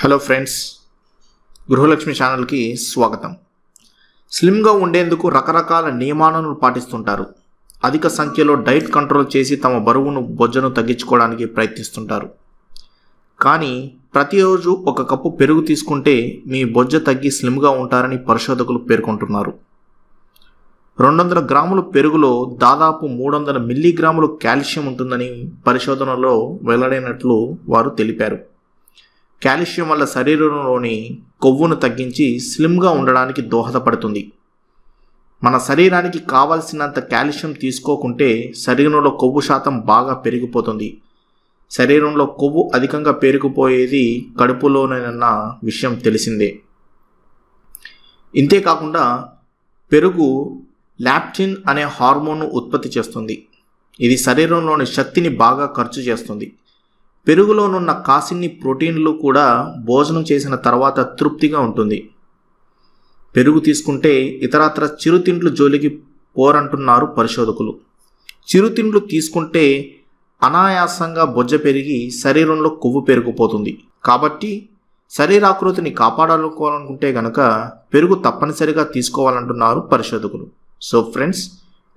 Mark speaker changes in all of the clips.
Speaker 1: hello friends గృహలక్ష్మి ఛానల్కి స్వాగతం స్లిమ్గా ఉండేందుకు రకరకాల నియమాలను పాటిస్తుంటారు అధిక సంఖ్యలో డైట్ కంట్రోల్ చేసి తమ బరువును బొజ్జను తగ్గించుకోవడానికి ప్రయత్నిస్తుంటారు కానీ ప్రతిరోజు ఒక కప్పు పెరుగు తీసుకుంటే మీ బొజ్జ తగ్గి స్లిమ్గా ఉంటారని పరిశోధకులు పేర్కొంటున్నారు రెండు వందల గ్రాముల పెరుగులో దాదాపు మూడు వందల మిల్లీగ్రాములు కాల్షియం ఉంటుందని పరిశోధనలో వెల్లడైనట్లు వారు తెలిపారు కాల్షియం వల్ల శరీరంలోని కొవ్వును తగ్గించి స్లిమ్గా ఉండడానికి దోహదపడుతుంది మన శరీరానికి కావలసినంత కాల్షియం తీసుకోకుంటే శరీరంలో కొవ్వు శాతం బాగా పెరిగిపోతుంది శరీరంలో కొవ్వు అధికంగా పేరుకుపోయేది కడుపులోనేనన్న విషయం తెలిసిందే ఇంతేకాకుండా పెరుగు ల్యాప్టిన్ అనే హార్మోన్ను ఉత్పత్తి చేస్తుంది ఇది శరీరంలోని శక్తిని బాగా ఖర్చు చేస్తుంది పెరుగులోనున్న కాసిన్ని ప్రోటీన్లు కూడా భోజనం చేసిన తర్వాత తృప్తిగా ఉంటుంది పెరుగు తీసుకుంటే ఇతరత్ర చిరుతిండ్లు జోలికి పోరంటున్నారు పరిశోధకులు చిరుతిండ్లు తీసుకుంటే అనాయాసంగా బొజ్జ పెరిగి శరీరంలో కొవ్వు పెరిగిపోతుంది కాబట్టి శరీరాకృతిని కాపాడాలనుకోవాలనుకుంటే గనక పెరుగు తప్పనిసరిగా తీసుకోవాలంటున్నారు పరిశోధకులు సో ఫ్రెండ్స్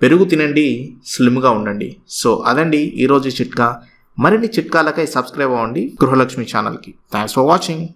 Speaker 1: పెరుగు తినండి స్లిమ్గా ఉండండి సో అదండి ఈరోజు చిట్కా మరిన్ని చిట్కాలకై సబ్స్క్రైబ్ అవ్వండి గృహలక్ష్మి ఛానల్కి థ్యాంక్స్ ఫర్ వాచింగ్